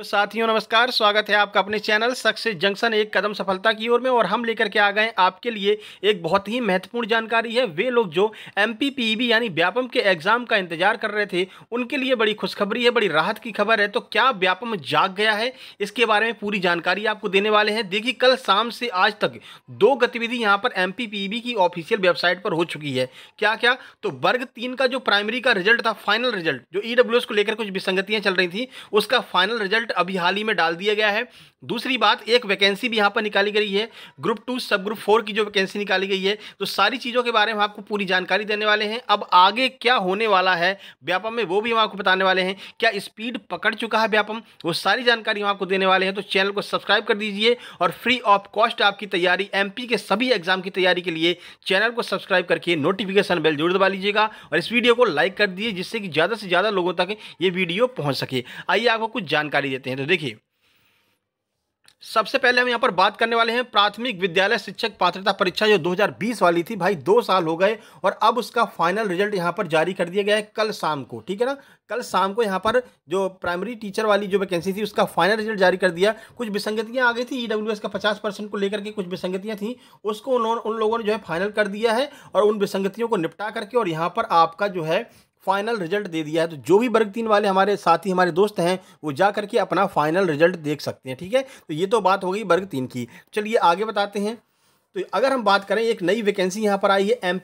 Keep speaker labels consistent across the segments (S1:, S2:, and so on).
S1: तो साथियों नमस्कार स्वागत है आपका अपने चैनल सक्सेस जंक्शन एक कदम सफलता की ओर में और हम लेकर के आ गए आपके लिए एक बहुत ही महत्वपूर्ण जानकारी है वे लोग जो एम पी e यानी व्यापम के एग्ज़ाम का इंतजार कर रहे थे उनके लिए बड़ी खुशखबरी है बड़ी राहत की खबर है तो क्या व्यापम जाग गया है इसके बारे में पूरी जानकारी आपको देने वाले हैं देखिए कल शाम से आज तक दो गतिविधि यहाँ पर एम e की ऑफिशियल वेबसाइट पर हो चुकी है क्या क्या तो वर्ग तीन का जो प्राइमरी का रिजल्ट था फाइनल रिजल्ट जो ई e को लेकर कुछ विसंगतियाँ चल रही थी उसका फाइनल रिजल्ट रिजल्ट अभी हाल ही में डाल दिया गया है दूसरी बात एक वैकेंसी भी यहाँ पर निकाली गई है group two sub group four की जो वैकेंसी निकाली गई है तो सारी चीज़ों के बारे में आपको पूरी जानकारी देने वाले हैं अब आगे क्या होने वाला है व्यापम में वो भी हम आपको बताने वाले हैं क्या स्पीड पकड़ चुका है व्यापम वो सारी जानकारी हम आपको देने वाले हैं तो चैनल को सब्सक्राइब कर दीजिए और फ्री ऑफ कॉस्ट आपकी तैयारी एम के सभी एग्जाम की तैयारी के लिए चैनल को सब्सक्राइब करके नोटिफिकेशन बेल जरूर दबा लीजिएगा और इस वीडियो को लाइक कर दिए जिससे कि ज़्यादा से ज़्यादा लोगों तक ये वीडियो पहुँच सके आइए आपको कुछ जानकारी देते देते हैं तो देखिए सबसे पहले हम यहाँ पर बात करने वाले हैं प्राथमिक विद्यालय शिक्षक पात्रता परीक्षा जो 2020 वाली थी भाई दो साल हो गए और अब उसका फाइनल रिजल्ट यहाँ पर जारी कर दिया गया है कल शाम को ठीक है ना कल शाम को यहाँ पर जो प्राइमरी टीचर वाली जो वैकेंसी थी उसका फाइनल रिजल्ट जारी कर दिया कुछ विसंगतियाँ आ गई थी ई e का पचास को लेकर के कुछ विसंगतियाँ थी उसको उन, उन लोगों ने जो है फाइनल कर दिया है और उन विसंगतियों को निपटा करके और यहाँ पर आपका जो है फाइनल रिजल्ट दे दिया है तो जो भी वर्ग तीन वाले हमारे साथी हमारे दोस्त हैं वो जा करके अपना फाइनल रिजल्ट देख सकते हैं ठीक है तो ये तो बात हो गई वर्ग तीन की चलिए आगे बताते हैं तो अगर हम बात करें एक नई वैकेंसी यहाँ पर आई है M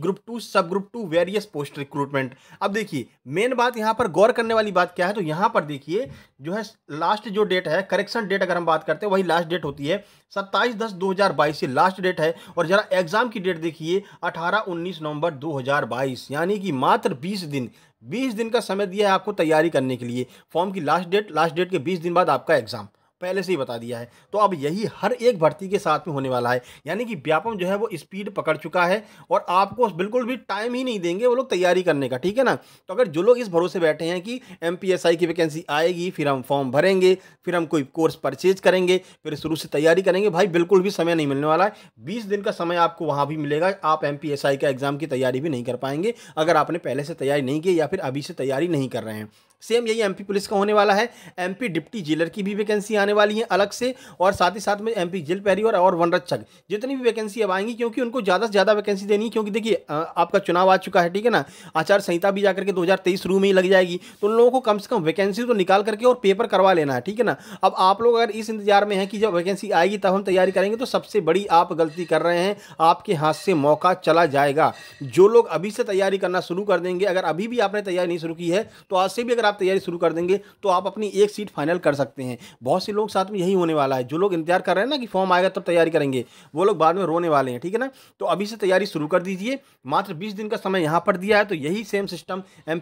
S1: group two sub group two various post recruitment अब देखिए मेन बात यहाँ पर गौर करने वाली बात क्या है तो यहाँ पर देखिए जो है लास्ट जो डेट है करेक्शन डेट अगर हम बात करते हैं वही लास्ट डेट होती है सत्ताईस दस दो हज़ार बाईस से लास्ट डेट है और जरा एग्ज़ाम की डेट देखिए अठारह उन्नीस नवंबर दो हज़ार बाईस यानी कि मात्र बीस दिन बीस दिन का समय दिया है आपको तैयारी करने के लिए फॉर्म की लास्ट डेट लास्ट डेट के बीस दिन बाद आपका एग्ज़ाम पहले से ही बता दिया है तो अब यही हर एक भर्ती के साथ में होने वाला है यानी कि व्यापम जो है वो स्पीड पकड़ चुका है और आपको बिल्कुल भी टाइम ही नहीं देंगे वो लोग तैयारी करने का ठीक है ना तो अगर जो लोग इस भरोसे बैठे हैं कि एम की वैकेंसी आएगी फिर हम फॉर्म भरेंगे फिर हम कोई कोर्स परचेज करेंगे फिर शुरू से तैयारी करेंगे भाई बिल्कुल भी समय नहीं मिलने वाला है बीस दिन का समय आपको वहाँ भी मिलेगा आप एम का एग्ज़ाम की तैयारी भी नहीं कर पाएंगे अगर आपने पहले से तैयारी नहीं की या फिर अभी से तैयारी नहीं कर रहे हैं सेम यही एमपी पुलिस का होने वाला है एमपी डिप्टी जेलर की भी वैकेंसी आने वाली है अलग से और साथ ही साथ में एमपी जेल पैरी और, और वन रक्षक जितनी भी वैकेंसी अब आएंगी क्योंकि उनको ज़्यादा से ज़्यादा वैकेंसी देनी है क्योंकि देखिए आपका चुनाव आ चुका है ठीक है ना आचार संहिता भी जाकर के दो शुरू में ही लग जाएगी तो उन लोगों को कम से कम वैकेंसी तो निकाल करके और पेपर करवा लेना है ठीक है ना अब आप लोग अगर इस इंतजार में हैं कि जब वैकेंसी आएगी तब हम तैयारी करेंगे तो सबसे बड़ी आप गलती कर रहे हैं आपके हाथ से मौका चला जाएगा जो लोग अभी से तैयारी करना शुरू कर देंगे अगर अभी भी आपने तैयारी नहीं शुरू की है तो आज से भी अगर आप आप तैयारी शुरू कर देंगे तो आप अपनी एक सीट फाइनल कर सकते हैं बहुत से लोग साथ में यही होने वाला है जो लोग इंतजार कर रहे हैं ना कि फॉर्म आएगा तब तैयारी करेंगे वो लोग बाद में रोने वाले हैं ठीक है ना तो अभी से तैयारी शुरू कर दीजिए मात्र बीस दिन का समय यहाँ पर दिया है तो यही सेम सिस्टम एम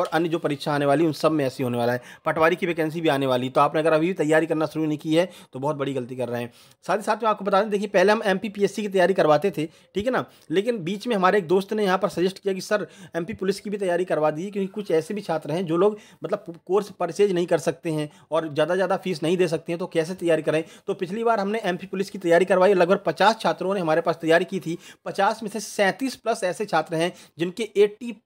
S1: और अन्य जो परीक्षा आने वाली उन सब में ऐसी होने वाला है पटवारी की वैकेंसी भी आने वाली तो आपने अगर अभी तैयारी करना शुरू नहीं की है तो बहुत बड़ी गलती कर रहे हैं साथ ही साथ में आपको बता दें देखिए पहले हम एम की तैयारी करवाते थे ठीक है ना लेकिन बीच में हमारे एक दोस्त ने यहाँ पर सजेस्ट किया कि सर एम पुलिस की भी तैयारी करवा दी क्योंकि कुछ ऐसे भी छात्र हैं जो लोग मतलब कोर्स परचेज नहीं कर सकते हैं और ज़्यादा ज़्यादा फीस नहीं दे सकते हैं तो कैसे तैयारी करें तो पिछली बार हमने एम पुलिस की तैयारी करवाई लगभग पचास छात्रों ने हमारे पास तैयारी की थी पचास में से सैंतीस प्लस ऐसे छात्र हैं जिनके एट्टी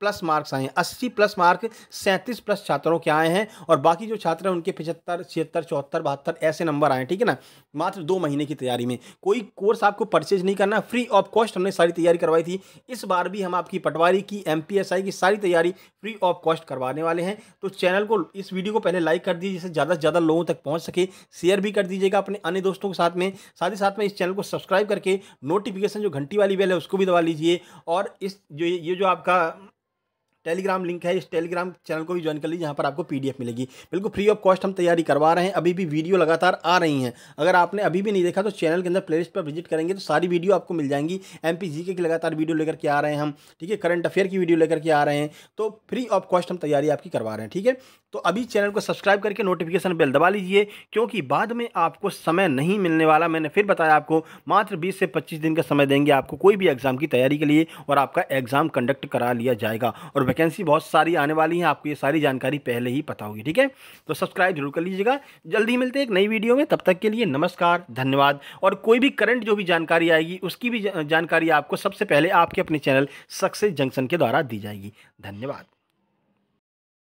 S1: प्लस मार्क्स आए हैं अस्सी प्लस मार्क सैंतीस प्लस छात्रों के आए हैं और बाकी जो छात्र हैं उनके पिछहत्तर छिहत्तर चौहत्तर बहत्तर ऐसे नंबर आए हैं ठीक है ना मात्र दो महीने की तैयारी में कोई कोर्स आपको परचेज नहीं करना फ्री ऑफ कॉस्ट हमने सारी तैयारी करवाई थी इस बार भी हम आपकी पटवारी की एम की सारी तैयारी फ्री ऑफ कॉस्ट करवाने वाले हैं तो चैनल को इस वीडियो को पहले लाइक कर दीजिए जिससे ज़्यादा से ज़्यादा लोगों तक पहुँच सके शेयर भी कर दीजिएगा अपने अन्य दोस्तों के साथ में साथ ही साथ में इस चैनल को सब्सक्राइब करके नोटिफिकेशन जो घंटी वाली बेल है उसको भी दबा लीजिए और इस जो ये जो आपका टेलीग्राम लिंक है इस टेलीग्राम चैनल को भी ज्वाइन कर लीजिए जहाँ पर आपको पीडीएफ मिलेगी बिल्कुल फ्री ऑफ कॉस्ट हम तैयारी करवा रहे हैं अभी भी वीडियो लगातार आ रही हैं अगर आपने अभी भी नहीं देखा तो चैनल के अंदर प्लेलिस्ट पर विजिट करेंगे तो सारी वीडियो आपको मिल जाएंगी एम पी की लगातार वीडियो लेकर के आ रहे हैं हम ठीक है करंट अफेयर की वीडियो लेकर के आ रहे हैं तो फ्री ऑफ कॉस्ट हम तैयारी आपकी करवा रहे हैं ठीक है तो अभी चैनल को सब्सक्राइब करके नोटिफिकेशन बेल दबा लीजिए क्योंकि बाद में आपको समय नहीं मिलने वाला मैंने फिर बताया आपको मात्र बीस से पच्चीस दिन का समय देंगे आपको कोई भी एग्ज़ाम की तैयारी के लिए और आपका एग्ज़ाम कंडक्ट करा लिया जाएगा और वैकेंसी बहुत सारी आने वाली हैं आपको ये सारी जानकारी पहले ही पता होगी ठीक है तो सब्सक्राइब जरूर कर लीजिएगा जल्दी मिलते हैं एक नई वीडियो में तब तक के लिए नमस्कार धन्यवाद और कोई भी करंट जो भी जानकारी आएगी उसकी भी जानकारी आपको सबसे पहले आपके अपने चैनल सक्सेस जंक्शन के द्वारा दी जाएगी धन्यवाद